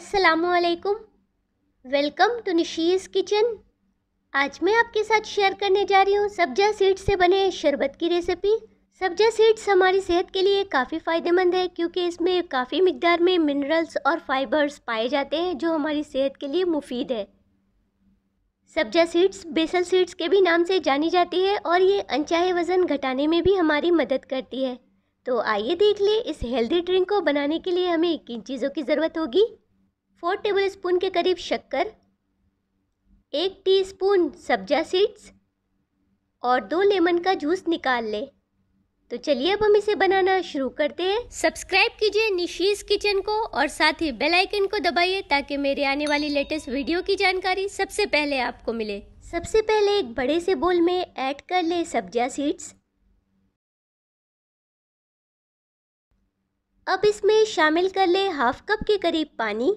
असलकुम welcome to निशीज़ kitchen आज मैं आपके साथ शेयर करने जा रही हूँ सब्जा सीड्स से बने शरबत की रेसिपी सब्जा सीड्स हमारी सेहत के लिए काफ़ी फ़ायदेमंद है क्योंकि इसमें काफ़ी मकदार में मिनरल्स और फाइबर्स पाए जाते हैं जो हमारी सेहत के लिए मुफीद है सब्जा सीड्स बेसल सीड्स के भी नाम से जानी जाती है और ये अनचाहे वज़न घटाने में भी हमारी मदद करती है तो आइए देख लें इस हेल्दी ड्रिंक को बनाने के लिए हमें किन चीज़ों की ज़रूरत होगी फोर टेबल स्पून के करीब शक्कर एक टीस्पून सब्जा सीड्स और दो लेमन का जूस निकाल लें तो चलिए अब हम इसे बनाना शुरू करते हैं सब्सक्राइब कीजिए निशीज किचन को और साथ ही बेल आइकन को दबाइए ताकि मेरे आने वाली लेटेस्ट वीडियो की जानकारी सबसे पहले आपको मिले सबसे पहले एक बड़े से बोल में ऐड कर ले सब्जा सीड्स अब इसमें शामिल कर ले हाफ कप के करीब पानी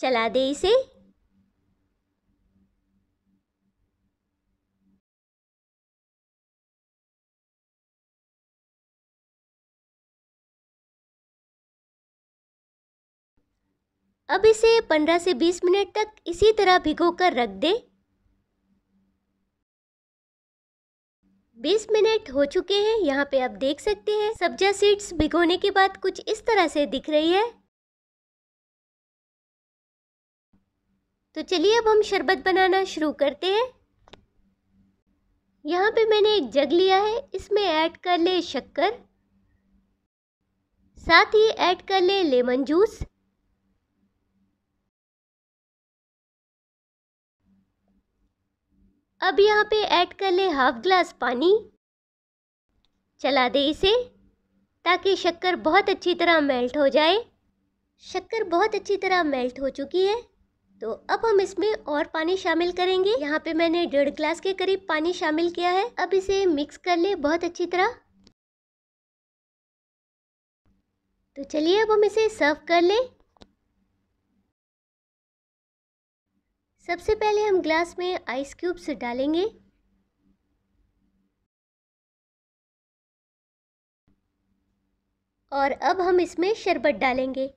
चला दे इसे अब इसे 15 से 20 मिनट तक इसी तरह भिगो कर रख दे 20 मिनट हो चुके हैं यहाँ पे आप देख सकते हैं सब्जा सीड्स भिगोने के बाद कुछ इस तरह से दिख रही है तो चलिए अब हम शरबत बनाना शुरू करते हैं यहाँ पे मैंने एक जग लिया है इसमें ऐड कर ले शक्कर साथ ही ऐड कर ले लेमन जूस अब यहाँ पे ऐड कर ले हाफ ग्लास पानी चला दे इसे ताकि शक्कर बहुत अच्छी तरह मेल्ट हो जाए शक्कर बहुत अच्छी तरह मेल्ट हो चुकी है तो अब हम इसमें और पानी शामिल करेंगे यहाँ पे मैंने डेढ़ ग्लास के करीब पानी शामिल किया है अब इसे मिक्स कर ले बहुत अच्छी तरह तो चलिए अब हम इसे सर्व कर ले सबसे पहले हम ग्लास में आइस क्यूब्स डालेंगे और अब हम इसमें शरबत डालेंगे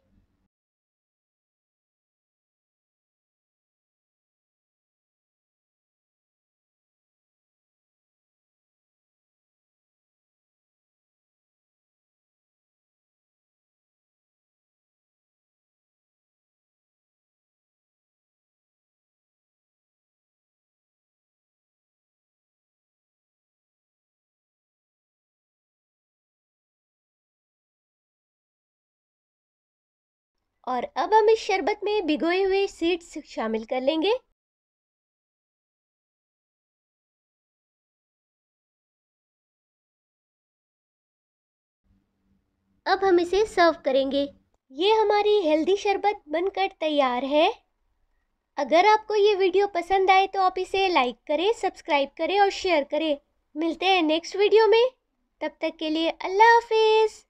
और अब हम इस शरबत में भिगोए हुए सीड्स शामिल कर लेंगे अब हम इसे सर्व करेंगे ये हमारी हेल्दी शरबत बनकर तैयार है अगर आपको ये वीडियो पसंद आए तो आप इसे लाइक करें सब्सक्राइब करें और शेयर करें मिलते हैं नेक्स्ट वीडियो में तब तक के लिए अल्लाह हाफिज़